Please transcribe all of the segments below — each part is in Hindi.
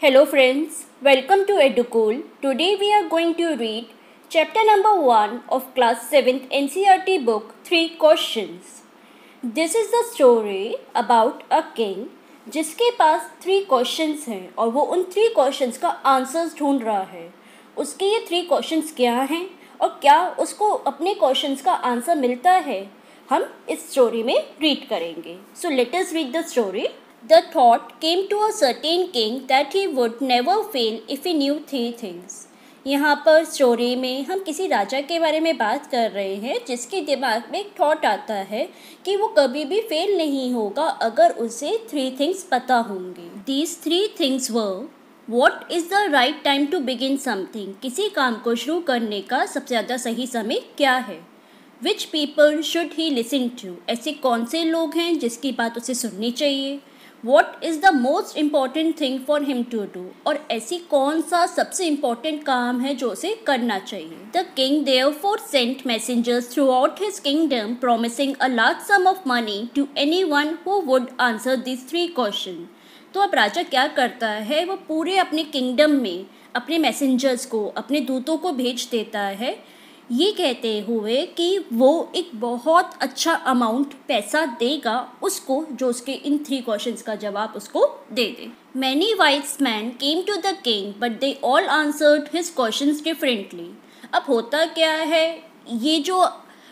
Hello friends, welcome to EduCool. Today we are going to read chapter number 1 of class 7th NCRT book 3 questions. This is the story about a king जिसके पास थ्री क्वेश्चंस हैं और वो उन थ्री क्वेश्चंस का आंसर्स ढूंढ रहा है उसके ये थ्री क्वेश्चंस क्या हैं और क्या उसको अपने क्वेश्चंस का आंसर मिलता है हम इस स्टोरी में रीड करेंगे so let us read the story the thought came to a certain king that he would never fail if he knew three things. यहाँ पर स्टोरी में हम किसी राजा के बारे में बात कर रहे हैं जिसके दिमाग में एक थॉट आता है कि वो कभी भी फेल नहीं होगा अगर उसे थ्री थिंग्स पता होंगे दीज थ्री थिंग्स व what is the right time to begin something किसी काम को शुरू करने का सबसे ज़्यादा सही समय क्या है which people should he listen to ऐसे कौन से लोग हैं जिसकी बात उसे सुननी चाहिए what is the most important thing for him to do और ऐसी कौन सा सबसे इम्पॉर्टेंट काम है जो उसे करना चाहिए the king therefore sent messengers throughout his kingdom promising a large sum of money to anyone who would answer this three question तो अब राजा क्या करता है वो पूरे अपने किंगडम में अपने मैसेंजर्स को अपने दूतों को भेज देता है ये कहते हुए कि वो एक बहुत अच्छा अमाउंट पैसा देगा उसको जो उसके इन थ्री क्वेश्चंस का जवाब उसको दे दे many wise man came to the king but they all answered his questions differently अब होता क्या है ये जो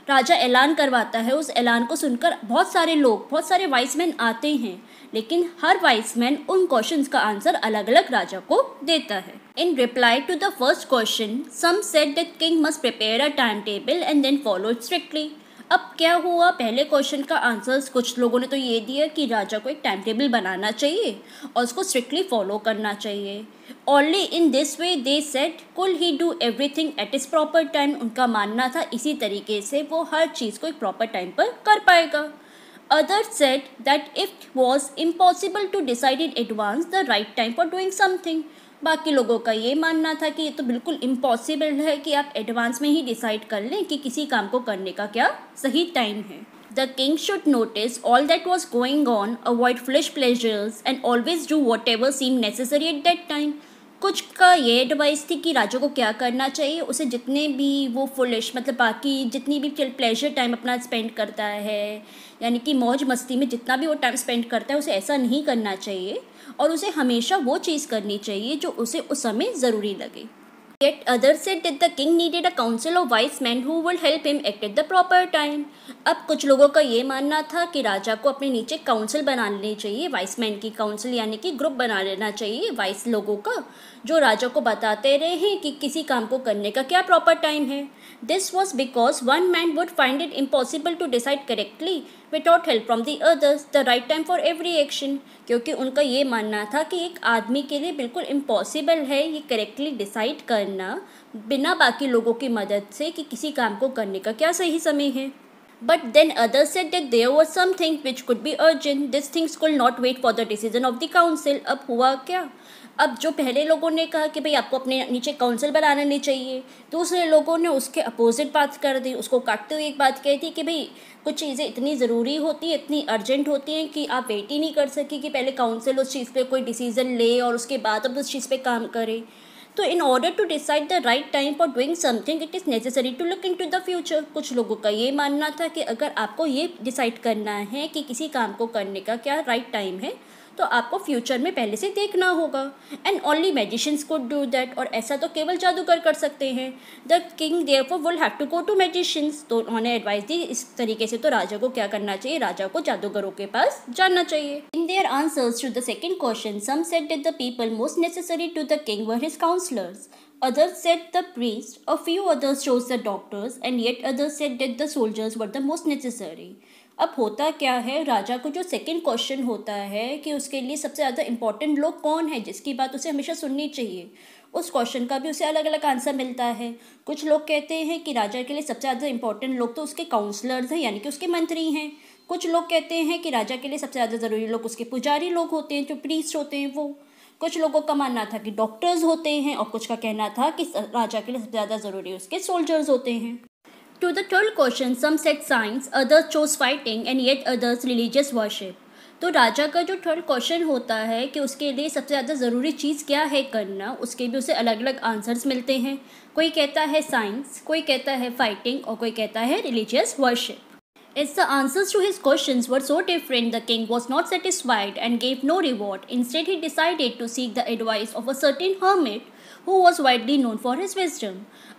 राजा ऐलान करवाता है उस ऐलान को सुनकर बहुत सारे लोग बहुत सारे वाइसमैन आते हैं लेकिन हर वाइसमैन उन क्वेश्चन का आंसर अलग अलग राजा को देता है in reply to the first question some said the king must prepare a time table and then follow strictly अब क्या हुआ पहले क्वेश्चन का आंसर्स कुछ लोगों ने तो ये दिया कि राजा को एक टाइम टेबल बनाना चाहिए और उसको स्ट्रिक्टली फॉलो करना चाहिए only in this way they said could he do everything at its proper time उनका मानना था इसी तरीके से वो हर चीज़ को एक प्रॉपर टाइम पर कर पाएगा other said that it was impossible to decide in advance the right time for doing something बाकी लोगों का ये मानना था कि ये तो बिल्कुल इम्पॉसिबल है कि आप एडवांस में ही डिसाइड कर लें कि किसी काम को करने का क्या सही टाइम है the king should notice all that was going on avoid foolish pleasures and always do whatever seem necessary at that time कुछ का ये एडवाइस थी कि राजा को क्या करना चाहिए उसे जितने भी वो फुलिश मतलब बाकी जितनी भी प्लेजर टाइम अपना स्पेंड करता है यानी कि मौज मस्ती में जितना भी वो टाइम स्पेंड करता है उसे ऐसा नहीं करना चाहिए और उसे हमेशा वो चीज़ करनी चाहिए जो उसे उस समय ज़रूरी लगे Yet others said that the king needed a council of wise men who would help him act at the proper time. अब कुछ लोगों का ये मानना था कि राजा को अपने नीचे काउंसिल बना लेनी चाहिए वाइस मैन की काउंसिल यानी कि ग्रुप बना लेना चाहिए वाइस लोगों का जो राजा को बताते रहे कि किसी काम को करने का क्या प्रॉपर टाइम है this was because one man would find it impossible to decide correctly without help from the others the right time for every action क्योंकि उनका ये मानना था कि एक आदमी के लिए बिल्कुल इम्पॉसिबल है ये करेक्टली डिसाइड करना बिना बाकी लोगों की मदद से कि किसी काम को करने का क्या सही समय है But then others said that there was something which could be urgent. These things could not wait for the decision of the council. अब हुआ क्या अब जो पहले लोगों ने कहा कि भाई आपको अपने नीचे काउंसिल बनाना नहीं चाहिए दूसरे लोगों ने उसके अपोजिट बात कर दी उसको काटते हुए एक बात कही थी कि भाई कुछ चीज़ें इतनी ज़रूरी होती हैं इतनी अर्जेंट होती हैं कि आप वेट ही नहीं कर सके कि पहले काउंसिल उस चीज़ पे कोई डिसीज़न ले और उसके बाद अब उस चीज़ पे काम करे तो in order to decide the right time for doing something it is necessary to look into the future कुछ लोगों का ये मानना था कि अगर आपको ये डिसाइड करना है कि किसी काम को करने का क्या राइट right टाइम है तो आपको फ्यूचर में पहले से देखना होगा and only magicians could do that और ऐसा तो केवल जादूगर कर सकते हैं the king therefore will have to go to magicians तो उन्होंने एडवाइस दी इस तरीके से तो राजा को क्या करना चाहिए राजा को जादूगरों के पास जाना चाहिए in their answers to the second question some said that the people most necessary to the king were his councillors Others said the priest, a few others chose the doctors, and yet others said that the soldiers were the most necessary. अब होता क्या है राजा को जो सेकंड क्वेश्चन होता है कि उसके लिए सबसे ज़्यादा इंपॉर्टेंट लोग कौन है जिसकी बात उसे हमेशा सुननी चाहिए उस क्वेश्चन का भी उसे अलग अलग आंसर मिलता है कुछ लोग कहते हैं कि राजा के लिए सबसे ज़्यादा इंपॉर्टेंट लोग तो उसके काउंसलर्स हैं यानी कि उसके मंत्री हैं कुछ लोग कहते हैं कि राजा के लिए सबसे ज़्यादा ज़रूरी लोग उसके पुजारी लोग होते हैं जो प्रीस्ट होते हैं वो कुछ लोगों का मानना था कि डॉक्टर्स होते हैं और कुछ का कहना था कि राजा के लिए सबसे ज़्यादा ज़रूरी उसके सोल्जर्स होते हैं To the third question, some said science, others chose fighting, and yet others religious worship. तो राजा का जो थर्ड क्वेश्चन होता है कि उसके लिए सबसे ज़्यादा ज़रूरी चीज़ क्या है करना उसके भी उसे अलग अलग आंसर्स मिलते हैं कोई कहता है साइंस कोई कहता है फाइटिंग और कोई कहता है religious worship is the answers to his question were so different the king was not satisfied and gave no reward and he decided to seek the advice of a certain hermit who was widely known for his wisdom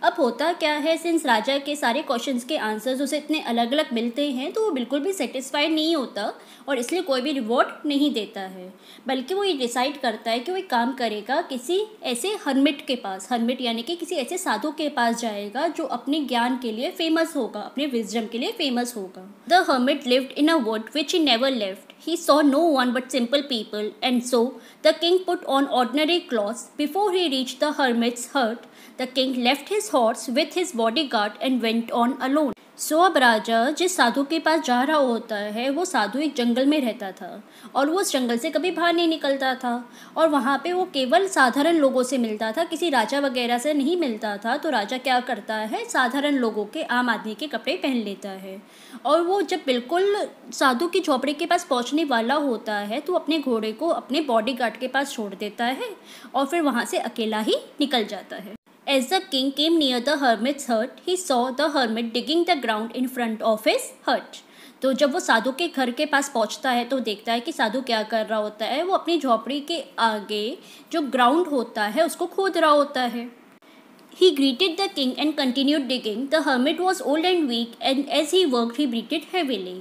अब होता क्या है सिंस राजा के सारे क्वेश्चंस के आंसर्स उसे इतने अलग अलग मिलते हैं तो वो बिल्कुल भी सेटिस्फाइड नहीं होता और इसलिए कोई भी रिवॉर्ड नहीं देता है बल्कि वो ये डिसाइड करता है कि वो एक काम करेगा किसी ऐसे हरमिट के पास हरमिट यानी कि किसी ऐसे साधु के पास जाएगा जो अपने ज्ञान के लिए फेमस होगा अपने विजडम के लिए फेमस होगा the hermit lived in a wood which he never left he saw no one but simple people, and so the king put on ordinary clothes. Before he reached the hermit's hut, the king left his horse with his bodyguard and went on alone. So अब राजा जिस साधु के पास जा रहा होता है वो साधु एक जंगल में रहता था और वो उस जंगल से कभी बाहर नहीं निकलता था और वहाँ पे वो केवल साधारण लोगों से मिलता था किसी राजा वगैरह से नहीं मिलता था तो राजा क्या करता है साधारण लोगों के आम आदमी के कपड़े पहन लेता है और वो जब बिल्कुल साधु की झोपड़ी के पास पहुँचने वाला होता है तो अपने घोड़े को अपने बॉडी के पास छोड़ देता है और फिर वहाँ से अकेला ही निकल जाता है As the king came near the hermit's hut, he saw the hermit digging the ground in front of his hut. तो जब वो साधु के घर के पास पहुंचता है तो देखता है कि साधु क्या कर रहा होता है वो अपनी झोपड़ी के आगे जो ग्राउंड होता है उसको खोद रहा होता है he greeted the king and continued digging the hermit was old and weak and as he work he breathed है हैविली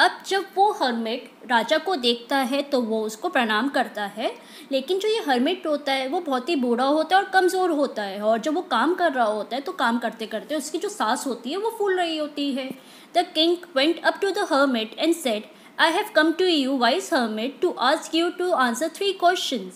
अब जब वो हर्मिट राजा को देखता है तो वो उसको प्रणाम करता है लेकिन जो ये हर्मिट होता है वो बहुत ही बूढ़ा होता है और कमज़ोर होता है और जब वो काम कर रहा होता है तो काम करते करते उसकी जो सांस होती है वो फूल रही होती है the king went up to the hermit and said I have come to you wise hermit to ask you to answer three question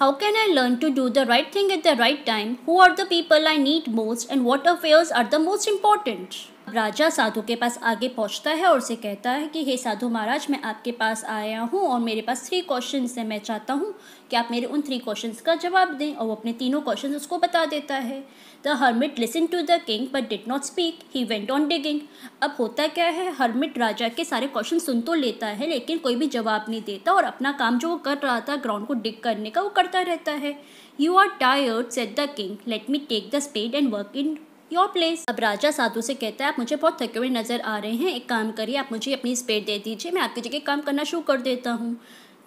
how can I learn to do the right thing at the right time who are the people I need most and what affairs are the most important राजा साधु के पास आगे पहुंचता है और उसे कहता है कि हे साधु महाराज मैं आपके पास आया हूँ और मेरे पास थ्री क्वेश्चन हैं मैं चाहता हूँ कि आप मेरे उन थ्री क्वेश्चन का जवाब दें और वो अपने तीनों क्वेश्चन उसको बता देता है the hermit listen to the king but did not speak he went on digging अब होता क्या है हर्मिट राजा के सारे क्वेश्चन सुन तो लेता है लेकिन कोई भी जवाब नहीं देता और अपना काम जो वो कर रहा था ग्राउंड को डिग करने का वो करता रहता है you are tired said the king let me take the spade and work in your place अब राजा साधु से कहता है आप मुझे बहुत थके हुए नज़र आ रहे हैं एक काम करिए आप मुझे अपनी स्पेड दे दीजिए मैं आपकी जगह काम करना शुरू कर देता हूँ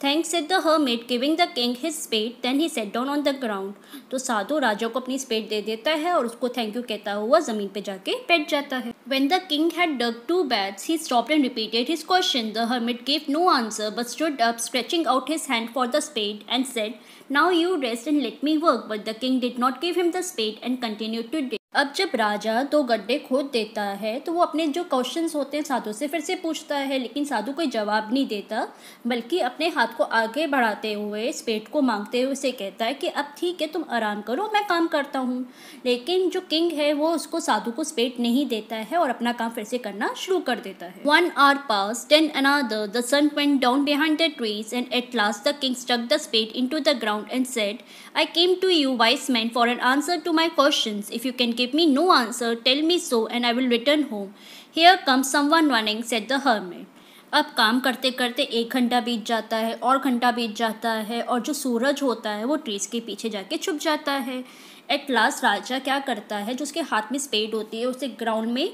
thanks said the hermit giving the king his spade then he sat down on the ground तो साधु राजा को अपनी स्पेड दे देता है और उसको थैंक यू कहता हुआ जमीन पे जाके बैठ जाता है when the king had dug two beds he stop and repeated his question the hermit give no answer but stood up stretching out his hand for the spade and said now you rest and let me work but the king did not give him the spade and continue to dig अब जब राजा दो गड्ढे खोद देता है तो वो अपने जो क्वेश्चन होते हैं साधु से फिर से पूछता है लेकिन साधु कोई जवाब नहीं देता बल्कि अपने हाथ को आगे बढ़ाते हुए स्पेट को मांगते हुए उसे कहता है कि अब ठीक है तुम आराम करो मैं काम करता हूँ लेकिन जो किंग है वो उसको साधु को स्पेट नहीं देता है और अपना काम फिर से करना शुरू कर देता है one hour passed then another the sun went down behind the trees and at last the king stuck the spade into the ground and said I came to you wise man for an answer to my question if you can give me no answer, tell me so and I will return home. Here comes someone running, said the hermit. अब काम करते करते एक घंटा बीत जाता है और घंटा बीत जाता है और जो सूरज होता है वो ट्रीज के पीछे जाके छुप जाता है एट लास्ट राजा क्या करता है जो उसके हाथ में स्पेड होती है उसे ग्राउंड में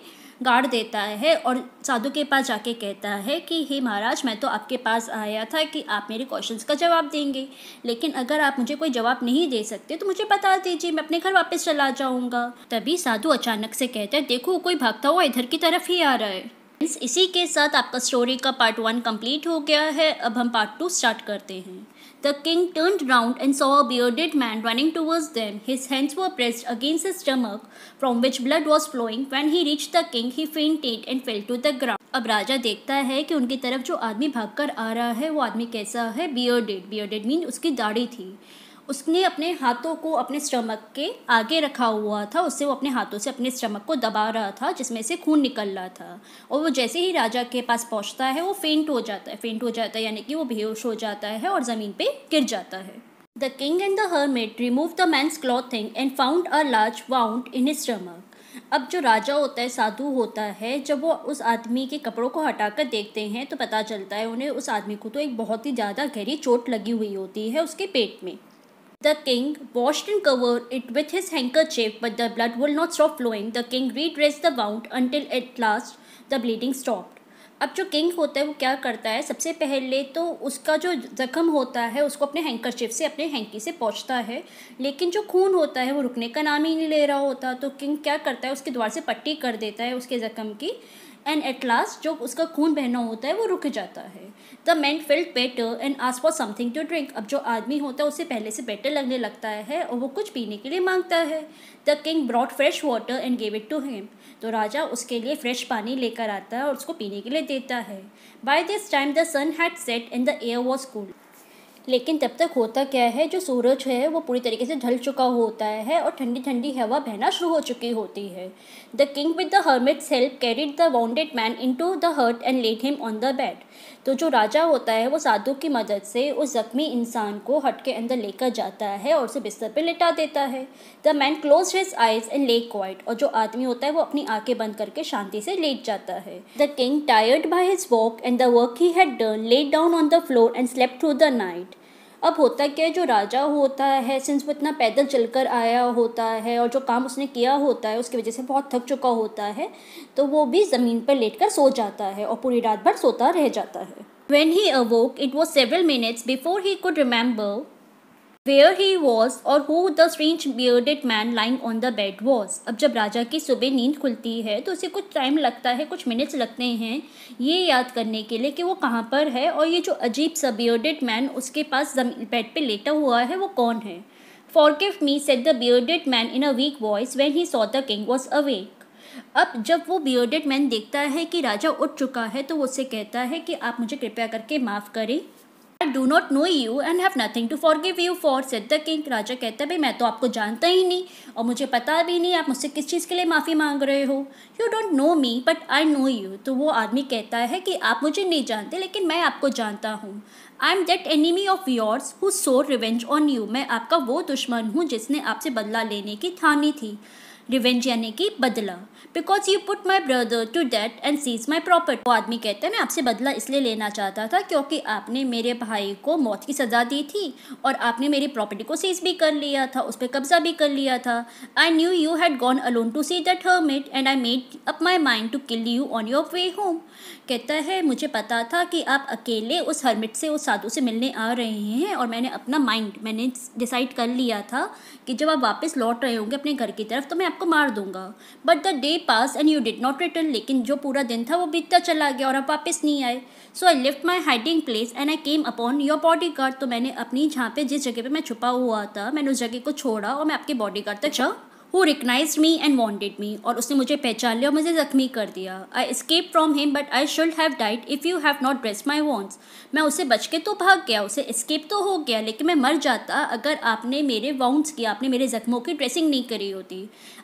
गाड़ देता है और साधु के पास जाके कहता है कि हे महाराज मैं तो आपके पास आया था कि आप मेरे क्वेश्चंस का जवाब देंगे लेकिन अगर आप मुझे कोई जवाब नहीं दे सकते तो मुझे बता दीजिए मैं अपने घर वापस चला जाऊँगा तभी साधु अचानक से कहता है देखो कोई भागता हुआ इधर की तरफ ही आ रहा है इसी के साथ आपका स्टोरी का पार्ट वन कंप्लीट हो गया है अब हम पार्ट टू स्टार्ट करते हैं The king turned round and saw a bearded man running towards them. His hands were pressed against his stomach, from which blood was flowing. When he reached the king, he fainted and fell to the ground. अब राजा देखता है कि उनकी तरफ जो आदमी भागकर आ रहा है वो आदमी कैसा है बियर्डेड बियर्डेड मीन उसकी दाढ़ी थी उसने अपने हाथों को अपने स्टमक के आगे रखा हुआ था उससे वो अपने हाथों से अपने स्टमक को दबा रहा था जिसमें से खून निकल रहा था और वो जैसे ही राजा के पास पहुंचता है वो फेंट हो जाता है फेंट हो जाता है यानी कि वो बेहोश हो जाता है और ज़मीन पर गिर जाता है the king and the hermit remove the man's clothing and found a large wound in his stomach अब जो राजा होता है साधु होता है जब वो उस आदमी के कपड़ों को हटाकर देखते हैं तो पता चलता है उन्हें उस आदमी को तो एक बहुत ही ज़्यादा गहरी चोट लगी हुई होती है उसके पेट में The king washed and covered it with his handkerchief, but the blood would not stop flowing. The king redressed the wound until at last the bleeding stopped. अब जो किंग होता है वो क्या करता है सबसे पहले तो उसका जो ज़ख्म होता है उसको अपने हैंकरचिप से अपने हैंकी से पहुँचता है लेकिन जो खून होता है वो रुकने का नाम ही नहीं ले रहा होता तो किंग क्या करता है उसके द्वार से पट्टी कर देता है उसके ज़ख्म की एंड एट लास्ट जो उसका खून बहना होता है वो रुक जाता है the man felt better and आस फॉर समथिंग टू ड्रिंक अब जो आदमी होता है उसे पहले से बेटर लगने लगता है और वो कुछ पीने के लिए मांगता है the king brought fresh water and gave it to him तो राजा उसके लिए फ्रेश पानी लेकर आता है और उसको पीने के लिए देता है by this time the sun had set and the air was cooled लेकिन तब तक होता क्या है जो सूरज है वो पूरी तरीके से ढल चुका होता है और ठंडी ठंडी हवा बहना शुरू हो चुकी होती है the king with the hermit help carried the wounded man into the hut and laid him on the bed तो जो राजा होता है वो साधु की मदद से उस जख्मी इंसान को हट के अंदर लेकर जाता है और उसे बिस्तर पर लेटा देता है the man close his eyes and lay quiet और जो आदमी होता है वो अपनी आंखें बंद करके शांति से लेट जाता है the king tired by his walk and the work he had done let down on the floor and slept through the night अब होता क्या है जो राजा होता है सिंस वो इतना पैदल चलकर आया होता है और जो काम उसने किया होता है उसकी वजह से बहुत थक चुका होता है तो वो भी ज़मीन पर लेटकर सो जाता है और पूरी रात भर सोता रह जाता है when he awoke it was several minutes before he could remember where he was or who the strange bearded man lying on the bed was अब जब राजा की सुबह नींद खुलती है तो उसे कुछ टाइम लगता है कुछ मिनट्स लगते हैं ये याद करने के लिए कि वो कहाँ पर है और ये जो अजीब सा बियर्डेड मैन उसके पास बेड पे लेटा हुआ है वो कौन है forgive me said the bearded man in a weak voice when he saw the king was awake अब जब वो बियर्डेड मैन देखता है कि राजा उठ चुका है तो वो उससे कहता है कि आप मुझे कृपया करके माफ़ करें I do not know you and have nothing to forgive you for said the king राजा कहता है भाई मैं तो आपको जानता ही नहीं और मुझे पता भी नहीं आप मुझसे किस चीज़ के लिए माफ़ी मांग रहे हो you don't know me but I know you तो वो आदमी कहता है कि आप मुझे नहीं जानते लेकिन मैं आपको जानता हूँ I am that enemy of yours who swore revenge on you मैं आपका वो दुश्मन हूँ जिसने आपसे बदला लेने की ठानी थी रिवेंज यानी कि बदला because you put my brother to death and seize my property वो आदमी कहते हैं मैं आपसे बदला इसलिए लेना चाहता था क्योंकि आपने मेरे भाई को मौत की सज़ा दी थी और आपने मेरी प्रॉपर्टी को सीज भी कर लिया था उस पर कब्जा भी कर लिया था I knew you had gone alone to see that hermit and I made up my mind to kill you on your way home कहता है मुझे पता था कि आप अकेले उस हर्मिट से उस साधु से मिलने आ रहे हैं और मैंने अपना माइंड मैंने डिसाइड कर लिया था कि जब आप वापस लौट रहे होंगे अपने घर की तरफ तो मैं आपको मार दूंगा but the day passed and you did not return लेकिन जो पूरा दिन था वो बीतता चला गया और आप वापस नहीं आए so I left my hiding place and I came upon your bodyguard तो मैंने अपनी जहाँ पे जिस जगह पे मैं छुपा हुआ था मैंने उस जगह को छोड़ा और मैं आपके बॉडी गार्ड तक अच्छा। Who recognize me and wounded me और उसने मुझे पहचान लिया और मुझे ज़ख्मी कर दिया I escape from him but I should have died if you have not dress my wounds मैं उसे बच के तो भाग गया उसे स्केप तो हो गया लेकिन मैं मर जाता अगर आपने मेरे वॉन्ट्स की आपने मेरे ज़ख्मों की ड्रेसिंग नहीं करी होती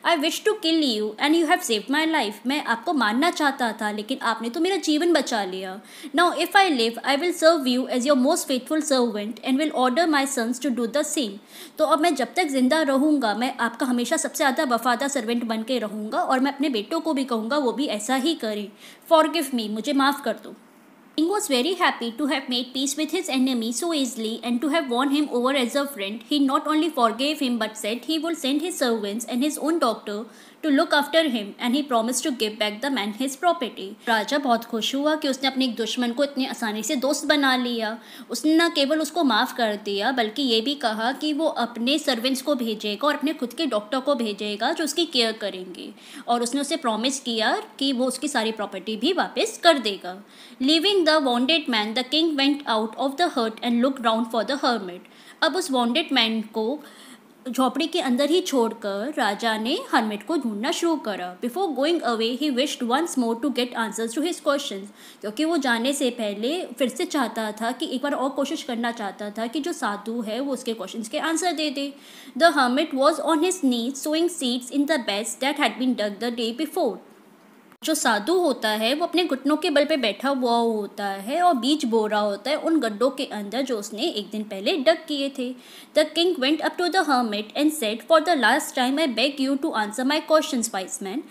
I wish to kill you and you have save my life मैं आपको मानना चाहता था लेकिन आपने तो मेरा जीवन बचा लिया now if I live I will serve you as your most faithful servant and will order my sons to do the same तो अब मैं जब तक ज़िंदा रहूँगा मैं आपका हमेशा सब सबसे ज़्यादा वफादार सर्वेंट बन के रहूँगा और मैं अपने बेटों को भी कहूँगा वो भी ऐसा ही करें फॉर गिव मी मुझे माफ़ कर दो king was very happy to have made peace with his enemy so easily and to have won him over as a friend he not only forgave him but said he would send his servants and his own doctor to look after him and he promised to give back the man his property. राजा बहुत खुश हुआ कि उसने अपने एक दुश्मन को इतनी आसानी से दोस्त बना लिया उसने न केवल उसको माफ़ कर दिया बल्कि ये भी कहा कि वो अपने सर्वेंट्स को भेजेगा और अपने खुद के डॉक्टर को भेजेगा जो उसकी केयर करेंगे और उसने उसे प्रॉमिस किया कि वो उसकी सारी प्रॉपर्टी भी वापस कर देगा leaving the wounded man the king went out of the hut and look round for the hermit अब उस वॉन्टेड मैन को झोपड़ी के अंदर ही छोड़कर राजा ने हरमिट को ढूंढना शुरू करा before going away he wished once more to get answers to his question क्योंकि वो जाने से पहले फिर से चाहता था कि एक बार और कोशिश करना चाहता था कि जो साधु है वो उसके क्वेश्चन के आंसर दे दे the hermit was on his knees sowing seeds in the बेस्ट that had been dug the day before जो साधु होता है वो अपने घुटनों के बल पे बैठा हुआ होता है और बीज बो रहा होता है उन गड्ढों के अंदर जो उसने एक दिन पहले डक किए थे the king went up to the hermit and said for the last time I beg you to answer my question wise man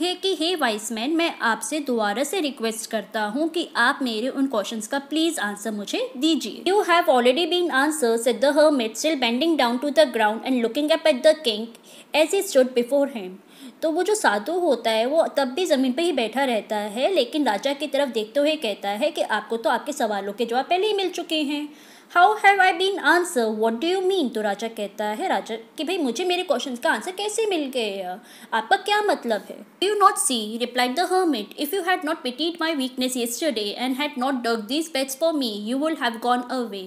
हे कि हे वाइस मैन मैं आपसे दोबारा से रिक्वेस्ट करता हूँ कि आप मेरे उन क्वेश्चन का प्लीज आंसर मुझे दीजिए you have already been answer said the hermit still bending down to the ground and looking up at the king as he stood before him तो वो जो साधु होता है वो तब भी ज़मीन पर ही बैठा रहता है लेकिन राजा की तरफ देखते हुए कहता है कि आपको तो आपके सवालों के जवाब पहले ही मिल चुके हैं how have I been answer what do you mean तो राजा कहता है राजा कि भाई मुझे मेरे क्वेश्चन का आंसर कैसे मिल गए आपका क्या मतलब है do you not see replied the hermit if you had not pitied my weakness yesterday and had not dug this beds for me you will have gone away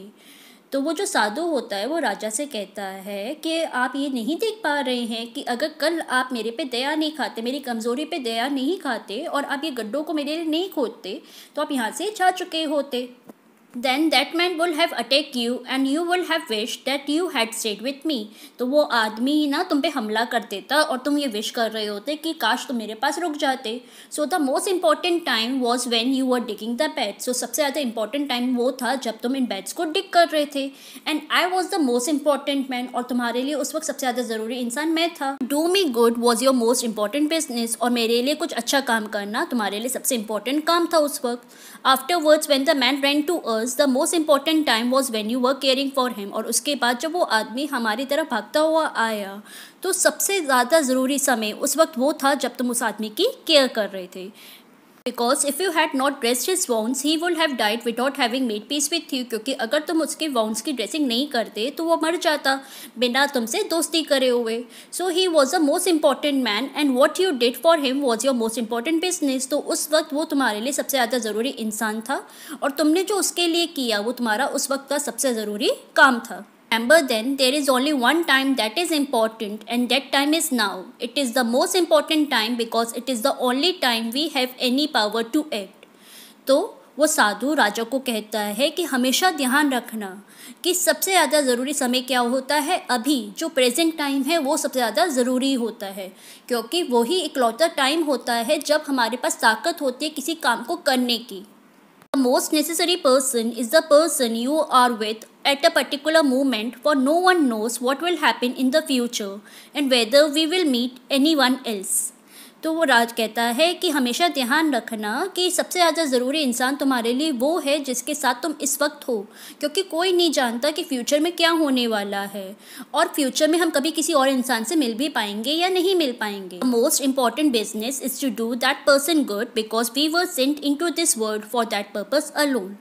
तो वो जो साधु होता है वो राजा से कहता है कि आप ये नहीं देख पा रहे हैं कि अगर कल आप मेरे पे दया नहीं खाते मेरी कमज़ोरी पे दया नहीं खाते और आप ये गड्ढों को मेरे लिए नहीं खोदते तो आप यहाँ से जा चुके होते then that man will have attack you and you will have wish that you had stayed with me तो वो आदमी ही ना तुम पे हमला कर देता और तुम ये विश कर रहे होते कि काश तुम मेरे पास रुक जाते so the most important time was when you are digging the bed सो सबसे ज़्यादा इंपॉर्टेंट टाइम वो था जब तुम इन बैट्स को डिग कर रहे थे and I was the most important man और तुम्हारे लिए उस वक्त सबसे ज़्यादा ज़रूरी इंसान मैं था do me good was your most important business और मेरे लिए कुछ अच्छा काम करना तुम्हारे लिए सबसे इंपॉर्टेंट काम था उस वक्त afterwards when the man ran to us the most important time was when you were caring for him और उसके बाद जब वो आदमी हमारी तरफ भागता हुआ आया तो सबसे ज़्यादा ज़रूरी समय उस वक्त वो था जब तुम उस आदमी की केयर कर रहे थे because if you had not dressed his wounds he would have died without having made peace with you क्योंकि अगर तुम उसके वाउंस की ड्रेसिंग नहीं करते तो वो मर जाता बिना तुमसे दोस्ती करे हुए so he was a most important man and what you did for him was your most important business तो उस वक्त वो तुम्हारे लिए सबसे ज़्यादा ज़रूरी इंसान था और तुमने जो उसके लिए किया वो तुम्हारा उस वक्त का सबसे ज़रूरी काम था Amber, then there is only one time that is important, and that time is now. It is the most important time because it is the only time we have any power to act. तो वो साधु राजा को कहता है कि हमेशा ध्यान रखना कि सबसे ज़्यादा ज़रूरी समय क्या होता है अभी जो प्रेजेंट टाइम है वो सबसे ज़्यादा ज़रूरी होता है क्योंकि वही इकलौता टाइम होता है जब हमारे पास ताकत होती है किसी काम को करने की the most necessary person is the person you are with at a particular moment for no one knows what will happen in the future and whether we will meet anyone else. तो वो राज कहता है कि हमेशा ध्यान रखना कि सबसे ज़्यादा ज़रूरी इंसान तुम्हारे लिए वो है जिसके साथ तुम इस वक्त हो क्योंकि कोई नहीं जानता कि फ्यूचर में क्या होने वाला है और फ्यूचर में हम कभी किसी और इंसान से मिल भी पाएंगे या नहीं मिल पाएंगे most important business is to do that person good because we were sent into this world for that purpose alone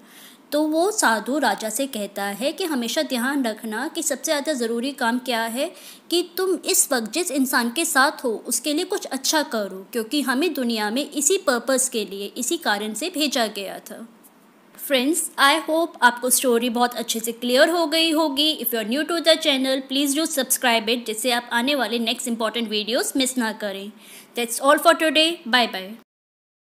तो वो साधु राजा से कहता है कि हमेशा ध्यान रखना कि सबसे ज़्यादा ज़रूरी काम क्या है कि तुम इस वक्त जिस इंसान के साथ हो उसके लिए कुछ अच्छा करो क्योंकि हमें दुनिया में इसी पर्पस के लिए इसी कारण से भेजा गया था फ्रेंड्स आई होप आपको स्टोरी बहुत अच्छे से क्लियर हो गई होगी if you are new to the channel please do subscribe it जिससे आप आने वाले नेक्स्ट इंपॉर्टेंट वीडियोज़ मिस ना करें that's all for today bye bye